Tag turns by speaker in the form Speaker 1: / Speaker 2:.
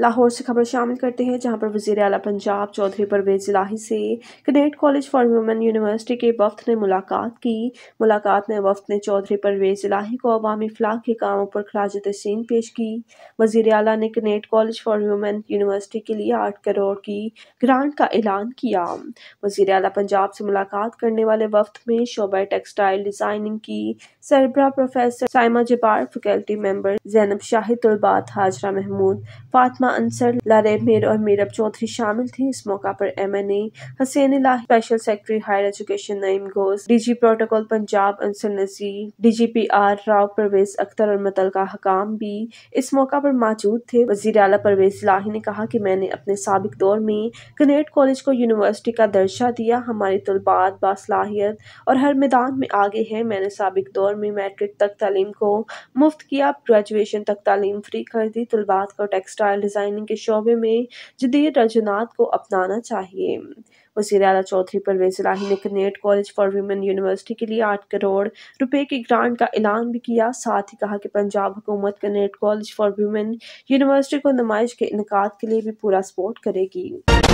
Speaker 1: लाहौर से खबर शामिल करते हैं जहां पर वजीर अला पंजाब चौधरी परवेज इलाही से Kinnaird college for women university के वफ्त ने मुलाकात की मुलाकात में वफ्त ने चौधरी परवेज इलाही को अवामी फलाह के कामों पर खराज तहसीन पेश की वजीर अला ने Kinnaird college for women university के लिए आठ करोड़ की ग्रांट का ऐलान किया वजीर अला पंजाब से मुलाकात करने वाले वफ्त में शोबा टेक्सटाइल डिजाइनिंग की सरबरा professor Saima Jabbar faculty member Zainab Shahid Hajra Mahmood Fatima Asma Ansar लारे मेर और मीरब चौधरी शामिल थे इस मौका पर M N A Hussain Elahi special secretary higher education Naeem Ghosh DG protocol Punjab Ansar Nazir P R Rao Pervaiz Akhtar और मतल का हकाम भी इस मौका पर मौजूद थे वजीर अला परवेज लाही ने कहा कि मैंने अपने सबक दौर में कनेट कॉलेज को यूनिवर्सिटी का दर्जा दिया हमारे तलबात बासलाहियत और हर मैदान में आगे हैं मैंने सबक दौर में मैट्रिक तक तालीम को मुफ्त किया ग्रेजुएशन तक तालीम फ्री कर दी तलबात को टेक्सटाइल डिजाइन डिज़ाइनिंग के शोबे में जदीद रजनात को अपनाना चाहिए वजीर अला चौधरी परवेज लाही ने Kinnaird college for women university के लिए आठ करोड़ रुपए की ग्रांट का ऐलान भी किया साथ ही कहा कि पंजाब हुकूमत Kinnaird college for women university को नुमाइश के इनका के लिए भी पूरा सपोर्ट करेगी